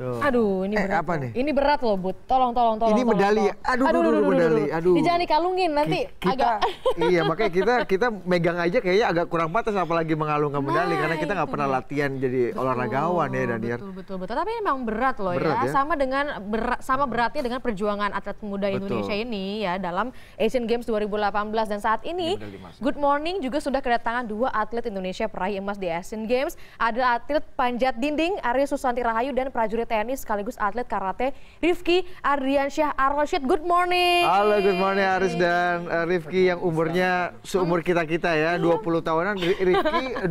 Tuh. Gitu. Aduh, ini eh, berat. apa nih? Ini berat loh, Bud. Tolong, tolong, tolong. Ini medali. Tolong, tolong. Aduh, aduh, aduh, aduh, medali. Aduh. Ini jangan dikalungin nanti kita, agak. Iya, makanya kita kita megang aja kayaknya agak kurang pantas apalagi mengalungkan medali nah, karena kita nggak pernah latihan jadi betul, olahragawan ya, Daniar. Betul, betul, betul. Tapi memang berat loh berat, ya. ya. Sama dengan ber, sama beratnya dengan perjuangan atlet muda betul. Indonesia ini ya dalam Asian Games 2018 dan saat ini Good Morning juga sudah kedatangan dua atlet Indonesia peraih emas di Asian Games. Ada atlet panjat dinding Ari Susanti Rahayu dan prajurit TNI sekaligus atlet karate Rifki Ardiansyah Arroshid. Good morning. Halo, good morning Aris dan uh, Rifki yang umurnya seumur kita-kita ya, 20 tahunan Rifki 20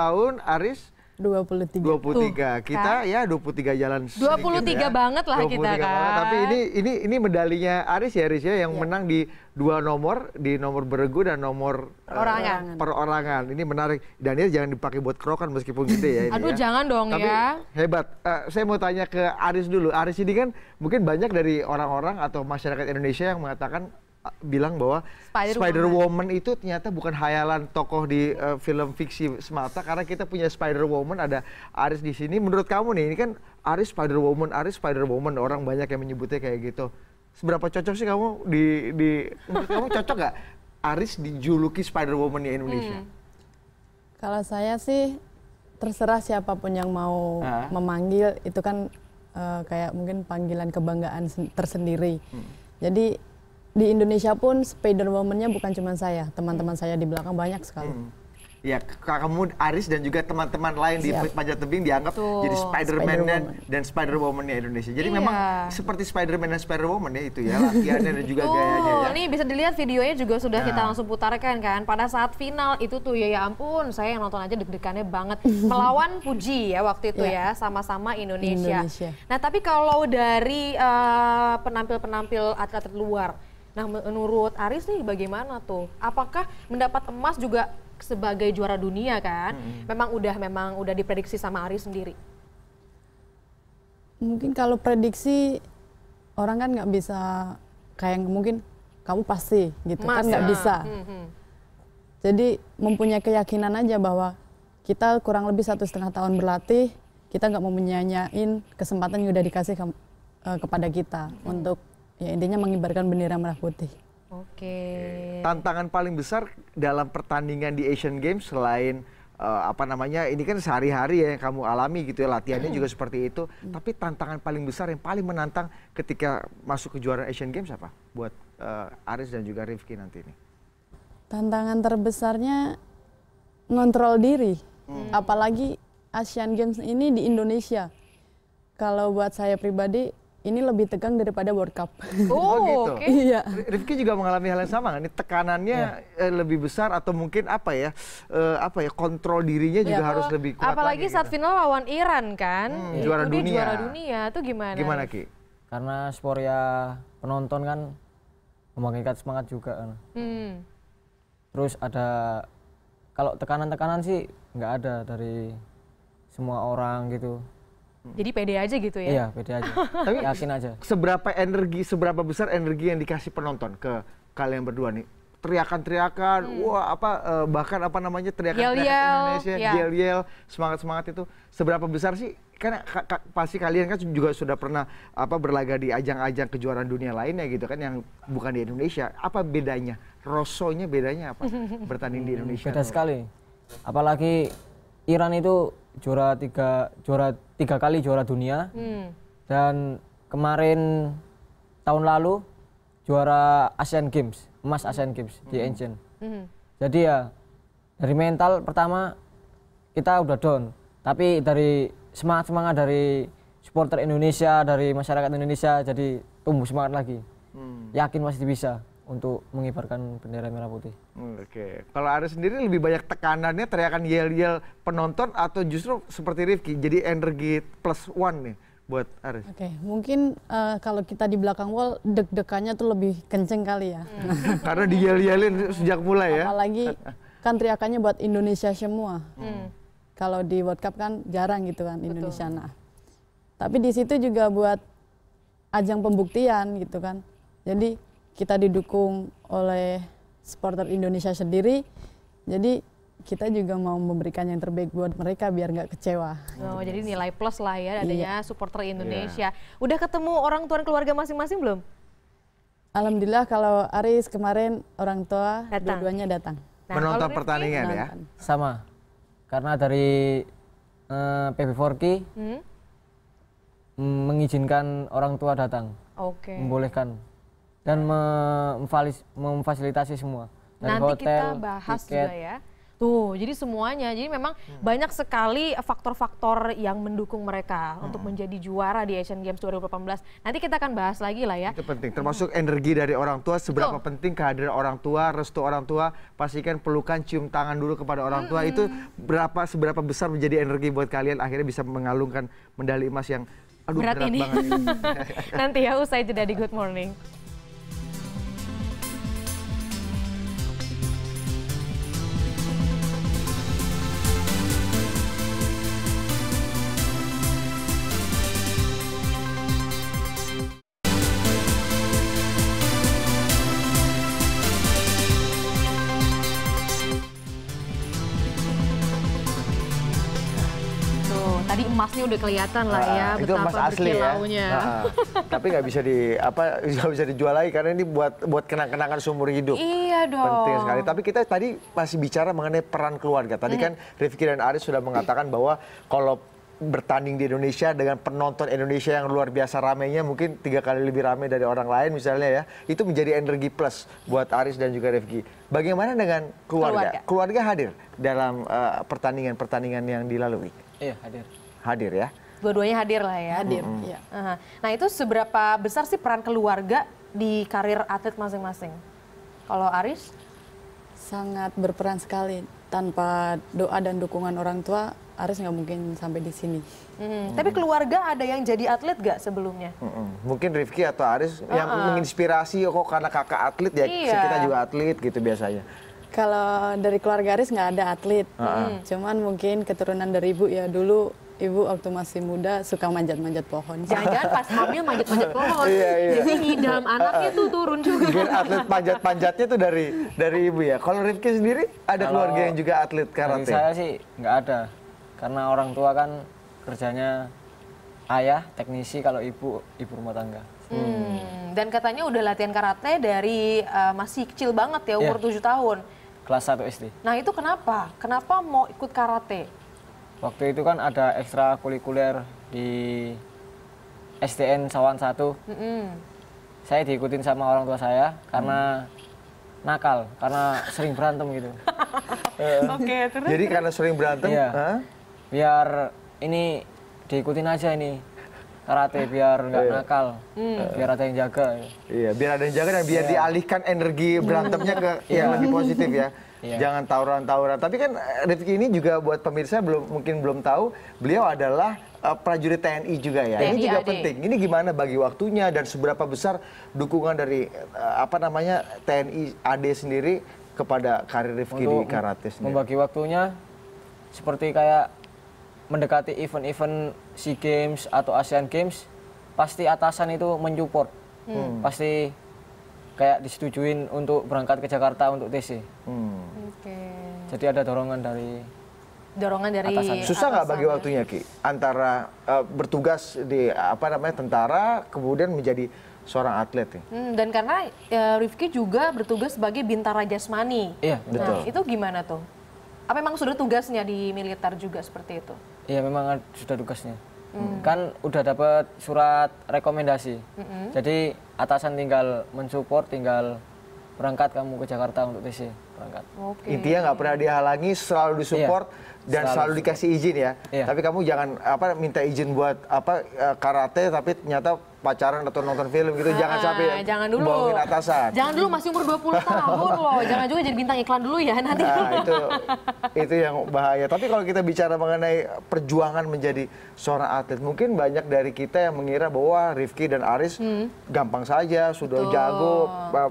tahun, Aris 23. 23. Tuh, kita kan? ya 23 jalan 23 ya. banget lah 23 kita kan. Tapi ini ini ini medalinya Aris ya Aris ya yang ya. menang di dua nomor, di nomor beregu dan nomor eh, perorangan. Uh, perorangan. Ini menarik. Dan jangan dipakai buat krokan meskipun gitu ya ini Aduh ya. jangan dong Tapi, ya. hebat. Uh, saya mau tanya ke Aris dulu. Aris ini kan mungkin banyak dari orang-orang atau masyarakat Indonesia yang mengatakan bilang bahwa Spider, Spider Woman. Woman itu ternyata bukan hayalan tokoh di uh, film fiksi semata karena kita punya Spider Woman ada Aris di sini. Menurut kamu nih ini kan Aris Spider Woman, Aris Spider Woman orang banyak yang menyebutnya kayak gitu. Seberapa cocok sih kamu di di menurut kamu cocok gak Aris dijuluki Spider Woman di Indonesia? Hmm. Kalau saya sih terserah siapapun yang mau ha? Ah. memanggil itu kan uh, kayak mungkin panggilan kebanggaan tersendiri. Hmm. Jadi di Indonesia pun Spider Woman-nya bukan cuma saya, teman-teman saya di belakang banyak sekali. Hmm. Ya, kamu Aris dan juga teman-teman lain Siap. di panjat tebing dianggap Tuh. jadi Spider-Man Spider dan, Spider-Woman-nya Indonesia. Jadi iya. memang seperti Spider-Man dan Spider-Woman ya itu ya, latihannya dan juga Tuh, gayanya ya. Ini bisa dilihat videonya juga sudah nah. kita langsung putarkan kan. Pada saat final itu tuh ya ya ampun, saya yang nonton aja deg-degannya banget. Melawan Puji ya waktu itu iya. ya, sama-sama Indonesia. Indonesia. Nah, tapi kalau dari eh, penampil-penampil uh, atlet luar, Nah, menurut Aris nih bagaimana tuh? Apakah mendapat emas juga sebagai juara dunia kan? Hmm. Memang udah memang udah diprediksi sama Aris sendiri. Mungkin kalau prediksi orang kan nggak bisa kayak yang mungkin kamu pasti gitu Mas, kan nggak ya. bisa. Hmm, hmm. Jadi mempunyai keyakinan aja bahwa kita kurang lebih satu setengah tahun berlatih, kita nggak mau menyanyain kesempatan yang udah dikasih ke, uh, kepada kita hmm. untuk ya intinya mengibarkan bendera merah putih. Oke. Tantangan paling besar dalam pertandingan di Asian Games selain uh, apa namanya ini kan sehari-hari ya yang kamu alami gitu ya latihannya hmm. juga seperti itu. Hmm. Tapi tantangan paling besar yang paling menantang ketika masuk ke juara Asian Games apa buat uh, Aris dan juga Rifki nanti ini? Tantangan terbesarnya ngontrol diri. Hmm. Apalagi Asian Games ini di Indonesia. Kalau buat saya pribadi ini lebih tegang daripada World Cup. Oh, oh gitu. Okay. Iya. Rifki juga mengalami hal yang sama. Kan? Ini tekanannya yeah. Iya. lebih besar atau mungkin apa ya? Eh, apa ya? Kontrol dirinya juga iya. harus lebih kuat. Apalagi lagi, saat gitu. final lawan Iran kan. Hmm, ya, juara dunia. Juara dunia itu gimana? Gimana Ki? Karena sporia penonton kan membangkitkan semangat juga. Kan. Hmm. Terus ada kalau tekanan-tekanan sih nggak ada dari semua orang gitu. Hmm. Jadi pede aja gitu ya? Iya, pede aja. Tapi yakin aja. Seberapa energi, seberapa besar energi yang dikasih penonton ke kalian berdua nih? Teriakan-teriakan, hmm. wah apa uh, bahkan apa namanya teriakan-teriakan Indonesia, ya. yel-yel, semangat-semangat itu seberapa besar sih? Karena ka, ka, pasti kalian kan juga sudah pernah apa berlaga di ajang-ajang kejuaraan dunia lainnya gitu kan yang bukan di Indonesia. Apa bedanya? Rosonya bedanya apa bertanding di Indonesia? Beda sekali. Apalagi Iran itu juara tiga juara tiga kali juara dunia hmm. dan kemarin tahun lalu juara Asian Games emas Asian Games hmm. di Ancient. Hmm. Jadi ya dari mental pertama kita udah down tapi dari semangat semangat dari supporter Indonesia dari masyarakat Indonesia jadi tumbuh semangat lagi hmm. yakin masih bisa untuk mengibarkan bendera merah putih. Hmm, oke, okay. kalau Aris sendiri lebih banyak tekanannya teriakan yel-yel penonton atau justru seperti Rifki jadi energi plus one nih buat Aris? Oke, okay. mungkin uh, kalau kita di belakang wall deg-degannya tuh lebih kenceng kali ya. Hmm. Karena di yel-yelin sejak mulai ya. Apalagi kan teriakannya buat Indonesia semua. Hmm. Kalau di World Cup kan jarang gitu kan Betul. Indonesia. Nah, tapi di situ juga buat ajang pembuktian gitu kan. Jadi kita didukung oleh supporter Indonesia sendiri jadi kita juga mau memberikan yang terbaik buat mereka biar nggak kecewa. Oh, jadi nilai plus lah ya iya. adanya iya. supporter Indonesia. Yeah. Udah ketemu orang tua keluarga masing-masing belum? Alhamdulillah kalau Aris kemarin orang tua datang. dua datang. Nah, Menonton pertandingan ya? Sama. Karena dari uh, eh, PB4K hmm? Mm, mengizinkan orang tua datang. Oke. Okay. Membolehkan dan memfasilitasi semua. Dari Nanti hotel, kita bahas tiket. juga ya. Tuh, jadi semuanya. Jadi memang hmm. banyak sekali faktor-faktor yang mendukung mereka hmm. untuk menjadi juara di Asian Games 2018. Nanti kita akan bahas lagi lah ya. Itu penting, termasuk hmm. energi dari orang tua, seberapa Tuh. penting kehadiran orang tua, restu orang tua, pastikan pelukan, cium tangan dulu kepada orang tua, hmm. itu berapa seberapa besar menjadi energi buat kalian akhirnya bisa mengalungkan medali emas yang aduh berat, berat ini. banget. Nanti ya usai jeda di Good Morning. emasnya udah kelihatan lah ya nah, betapa itu emas asli ya. Nah, tapi nggak bisa di apa nggak bisa dijual lagi karena ini buat buat kenang-kenangan seumur hidup. Iya dong. Penting sekali. Tapi kita tadi masih bicara mengenai peran keluarga. Tadi hmm. kan Rifki dan Aris sudah mengatakan bahwa kalau bertanding di Indonesia dengan penonton Indonesia yang luar biasa ramainya mungkin tiga kali lebih ramai dari orang lain misalnya ya itu menjadi energi plus buat Aris dan juga Rifki. Bagaimana dengan keluarga? Keluarga, keluarga hadir dalam eh, pertandingan-pertandingan uh, pertandingan -pertandingan yang dilalui. Iya hadir hadir ya. Dua-duanya hadir lah ya. Hadir. Mm -hmm. ya. Uh -huh. Nah itu seberapa besar sih peran keluarga di karir atlet masing-masing? Kalau Aris? Sangat berperan sekali. Tanpa doa dan dukungan orang tua, Aris nggak mungkin sampai di sini. Mm. Mm. Tapi keluarga ada yang jadi atlet gak sebelumnya? Mm -hmm. Mungkin Rifki atau Aris uh -uh. yang ah, ah. menginspirasi kok karena kakak atlet ya, iya. kita juga atlet gitu biasanya. Kalau dari keluarga Aris nggak ada atlet, uh -uh. cuman mungkin keturunan dari ibu ya dulu ibu waktu masih muda suka manjat-manjat pohon. Jangan-jangan pas hamil manjat-manjat pohon. iya, iya. Jadi ngidam anaknya tuh turun juga. Mungkin atlet panjat-panjatnya tuh dari dari ibu ya. Kalau Rifki sendiri ada Kalau keluarga yang juga atlet karate? saya sih nggak ada. Karena orang tua kan kerjanya ayah teknisi kalau ibu ibu rumah tangga. hmm. Dan katanya udah latihan karate dari uh, masih kecil banget ya umur yeah. 7 tahun. Kelas 1 SD. Nah, itu kenapa? Kenapa mau ikut karate? waktu itu kan ada ekstra kulikuler di SDN Sawan 1. Mm -hmm. Saya diikutin sama orang tua saya karena mm. nakal, karena sering berantem gitu. terus. Jadi karena sering berantem, iya. biar ini diikutin aja ini karate biar nggak iya. nakal, mm. biar ada yang jaga. Iya, biar ada yang jaga dan biar iya. dialihkan energi berantemnya ke yang lebih positif ya yeah. jangan tawuran-tawuran. Tapi kan eh, Rifki ini juga buat pemirsa belum mungkin belum tahu, beliau adalah uh, prajurit TNI juga ya. TNI ini juga AD. penting. Ini gimana bagi waktunya dan seberapa besar dukungan dari uh, apa namanya TNI AD sendiri kepada karir Rifki Untuk di karate sendiri. Membagi waktunya seperti kayak mendekati event-event SEA Games atau ASEAN Games, pasti atasan itu menyupport, Hmm. Pasti kayak disetujuin untuk berangkat ke Jakarta untuk TC. Hmm. Okay. Jadi ada dorongan dari dorongan dari atasan. susah nggak bagi waktunya ki antara uh, bertugas di apa namanya tentara kemudian menjadi seorang atlet ya. Hmm, dan karena ya, Rifki juga bertugas sebagai bintara jasmani. Iya nah, betul. itu gimana tuh? Apa memang sudah tugasnya di militer juga seperti itu? Iya memang sudah tugasnya. Mm. kan udah dapat surat rekomendasi hmm. jadi atasan tinggal mensupport tinggal berangkat kamu ke Jakarta untuk TC berangkat okay. intinya nggak pernah dihalangi selalu disupport yeah. dan selalu, selalu dikasih izin ya Yeah. tapi kamu jangan apa minta izin buat apa eh, karate tapi ternyata pacaran atau nonton film gitu jangan ah, sampai jangan dulu bohongin atasan. Jangan dulu masih umur 20 tahun loh. Jangan juga jadi bintang iklan dulu ya nanti. Nah, itu itu yang bahaya. Tapi kalau kita bicara mengenai perjuangan menjadi seorang atlet, mungkin banyak dari kita yang mengira bahwa Rifki dan Aris hmm. gampang saja sudah Betul. jago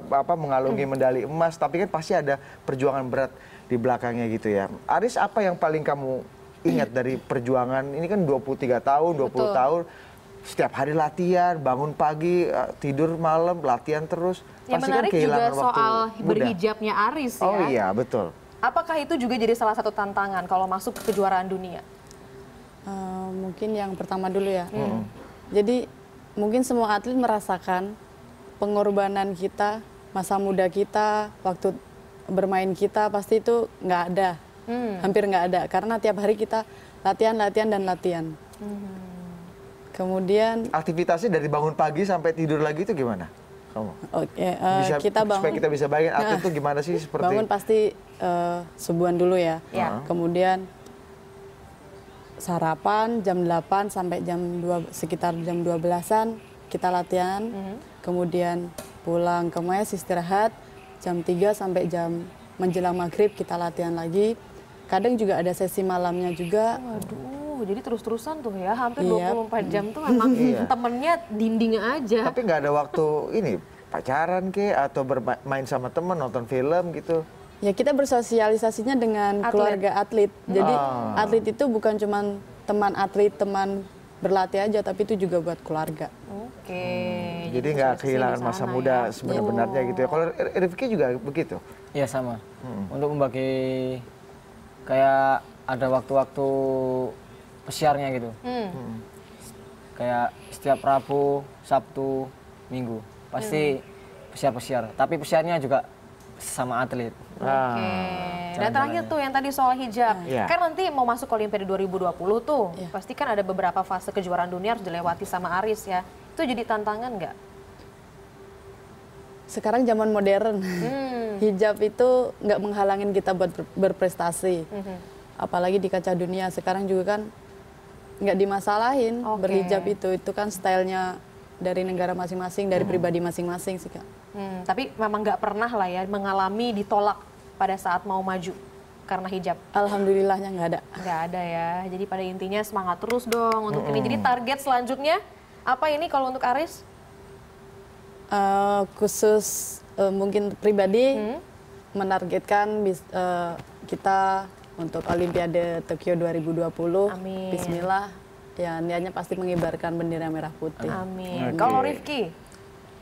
apa mengalungi hmm. medali emas, tapi kan pasti ada perjuangan berat di belakangnya gitu ya. Aris apa yang paling kamu ingat dari perjuangan ini kan 23 tahun, 20 Betul. tahun setiap hari latihan, bangun pagi, eh, tidur malam, latihan terus. Yang pasti kan menarik kan kehilangan juga soal muda. berhijabnya Aris ya. Oh iya, betul. Apakah itu juga jadi salah satu tantangan kalau masuk ke kejuaraan dunia? Uh, mungkin yang pertama dulu ya. Hmm. Jadi mungkin semua atlet merasakan pengorbanan kita, masa muda kita, waktu bermain kita pasti itu nggak ada, hmm. hampir nggak ada karena tiap hari kita latihan, latihan dan latihan. Hmm. Kemudian aktivitasnya dari bangun pagi sampai tidur lagi itu gimana? Kamu? Oke, okay, uh, eh, kita bangun supaya kita bisa bayangin nah, itu gimana sih seperti Bangun pasti uh, eh, sebulan dulu ya. Yeah. Iya. Kemudian sarapan jam 8 sampai jam 2 sekitar jam 12-an kita latihan. Mm -hmm. Kemudian pulang ke mes istirahat jam 3 sampai jam menjelang maghrib kita latihan lagi. Kadang juga ada sesi malamnya juga. Waduh jadi terus-terusan tuh ya, hampir iya. dua puluh empat jam tuh memang iya. temennya dinding aja. Tapi nggak ada waktu ini pacaran ke atau bermain sama temen nonton film gitu. Ya kita bersosialisasinya dengan atlet. keluarga atlet. Jadi oh. atlet itu bukan cuma teman atlet, teman berlatih aja, tapi itu juga buat keluarga. Oke. Hmm. Jadi nggak kehilangan masa sana, muda ya. sebenarnya gitu ya. Iya. Kalau Rifki juga begitu. Iya sama. Hmm. Untuk membagi kayak ada waktu-waktu pesiarnya gitu. Hmm. Hmm. Kayak setiap Rabu, Sabtu, Minggu pasti hmm. pesiar-pesiar. Tapi pesiarnya juga sama atlet. Oke. Okay. Dan ah. terakhir tuh yang tadi soal hijab. Yeah. Iya. Kan nanti mau masuk Olimpiade 2020 tuh, yeah. pasti kan ada beberapa fase kejuaraan dunia harus dilewati sama Aris ya. Itu jadi tantangan nggak? Sekarang zaman modern, hmm. hijab itu nggak menghalangin kita buat berprestasi. Mm -hmm. Apalagi di kaca dunia sekarang juga kan nggak dimasalahin okay. berhijab itu itu kan stylenya dari negara masing-masing dari hmm. pribadi masing-masing sih kak. Hmm, tapi memang nggak pernah lah ya mengalami ditolak pada saat mau maju karena hijab? Alhamdulillahnya nggak ada. Nggak ada ya. Jadi pada intinya semangat terus dong untuk -hmm. ini. Jadi hmm. target selanjutnya apa ini kalau untuk Aris? Uh, khusus uh, mungkin pribadi hmm? menargetkan uh, kita untuk Olimpiade Tokyo 2020. Amin. Bismillah. Ya niatnya pasti mengibarkan bendera merah putih. Amin. Okay. Kalau Rifki?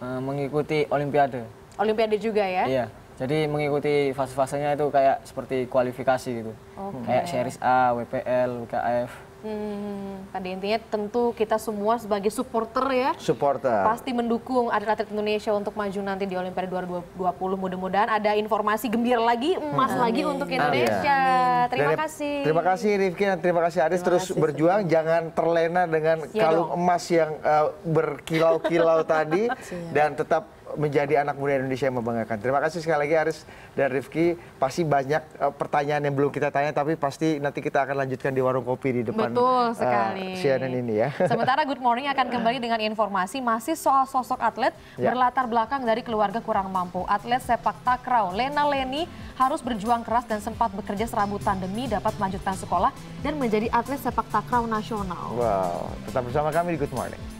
Uh, mengikuti Olimpiade. Olimpiade juga ya? Iya. Jadi mengikuti fase-fasenya itu kayak seperti kualifikasi gitu. Okay. Kayak series A, WPL, WKF. Hmm, pada intinya tentu kita semua sebagai supporter ya. Supporter. Pasti mendukung atlet-atlet Indonesia untuk maju nanti di Olimpiade 2020. Mudah-mudahan ada informasi gembira lagi, emas hmm. lagi untuk Indonesia. Amin. Terima Dari, kasih. Terima kasih Rifki dan terima kasih Aris terima terus kasih, berjuang. Jangan terlena dengan ya kalung dong. emas yang uh, berkilau-kilau tadi dan tetap menjadi anak muda Indonesia yang membanggakan. Terima kasih sekali lagi Aris dan Rifki. Pasti banyak uh, pertanyaan yang belum kita tanya, tapi pasti nanti kita akan lanjutkan di warung kopi di depan Betul eh, sekali. Uh, CNN ini ya. Sementara Good Morning akan kembali dengan informasi masih soal sosok atlet ya. berlatar belakang dari keluarga kurang mampu. Atlet sepak takraw Lena Leni harus berjuang keras dan sempat bekerja serabutan demi dapat melanjutkan sekolah dan menjadi atlet sepak takraw nasional. Wow, tetap bersama kami di Good Morning.